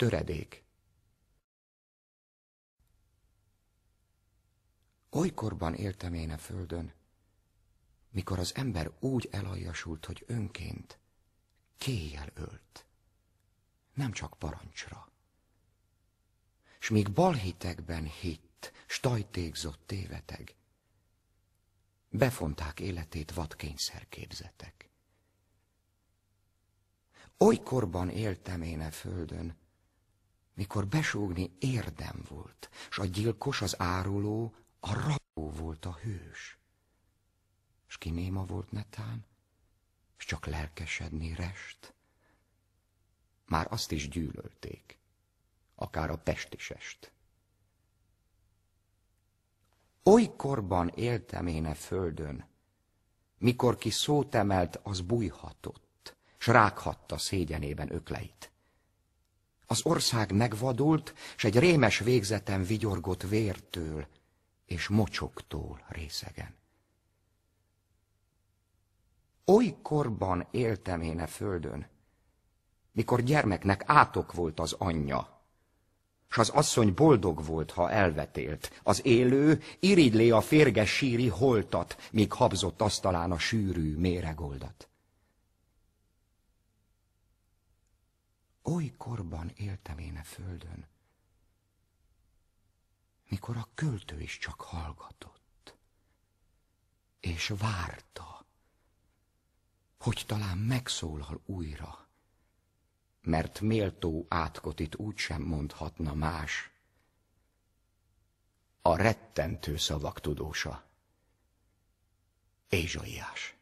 töredék. Olykorban éltem én a földön, mikor az ember úgy elajasult, hogy önként kéjjel ölt, nem csak parancsra. S míg balhitekben hitt, stajtékzott téveteg, befonták életét képzetek. Olykorban éltem én a földön, mikor besúgni érdem volt, s a gyilkos, az áruló, a rabó volt a hős. S néma volt netán, s csak lelkesedni rest. Már azt is gyűlölték, akár a pestisest. Olykorban éltem én e földön, mikor ki szót emelt, az bújhatott, s rághatta szégyenében ökleit. Az ország megvadult, s egy rémes végzeten vigyorgott vértől és mocsoktól részegen. Olykorban éltem én a e földön, mikor gyermeknek átok volt az anyja, s az asszony boldog volt, ha elvetélt. Az élő irigylé a férges síri holtat, míg habzott asztalán a sűrű méregoldat. korban éltem én a e földön, mikor a költő is csak hallgatott, és várta, hogy talán megszólal újra, mert méltó átkotit úgysem mondhatna más. A rettentő szavak tudósa, Ézsaiás.